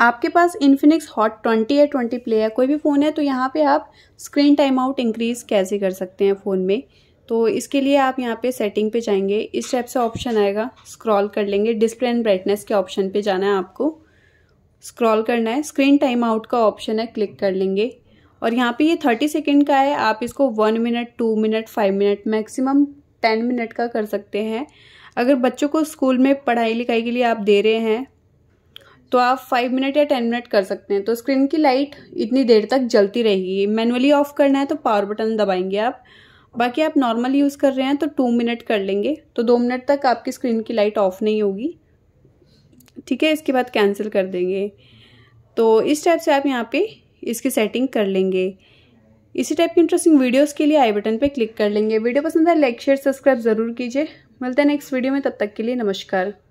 आपके पास Infinix Hot twenty या ट्वेंटी प्ले है कोई भी फ़ोन है तो यहाँ पे आप स्क्रीन टाइम आउट इंक्रीज़ कैसे कर सकते हैं फ़ोन में तो इसके लिए आप यहाँ पे सेटिंग पे जाएंगे इस टाइप से ऑप्शन आएगा स्क्रॉल कर लेंगे डिस्प्ले एंड ब्राइटनेस के ऑप्शन पे जाना है आपको स्क्रॉल करना है स्क्रीन टाइम आउट का ऑप्शन है क्लिक कर लेंगे और यहाँ पर ये थर्टी सेकेंड का है आप इसको one minute two minute five minute maximum ten minute का कर सकते हैं अगर बच्चों को स्कूल में पढ़ाई लिखाई के लिए आप दे रहे हैं तो आप फाइव मिनट या टेन मिनट कर सकते हैं तो स्क्रीन की लाइट इतनी देर तक जलती रहेगी मैनुअली ऑफ करना है तो पावर बटन दबाएंगे आप बाकी आप नॉर्मल यूज़ कर रहे हैं तो टू मिनट कर लेंगे तो दो मिनट तक आपकी स्क्रीन की लाइट ऑफ नहीं होगी ठीक है इसके बाद कैंसिल कर देंगे तो इस टाइप से आप यहाँ पे इसकी सेटिंग कर लेंगे इसी टाइप की इंटरेस्टिंग वीडियोस के लिए आई बटन पे क्लिक कर लेंगे वीडियो पसंद आए लाइक शेयर सब्सक्राइब जरूर कीजिए मिलते हैं नेक्स्ट वीडियो में तब तक के लिए नमस्कार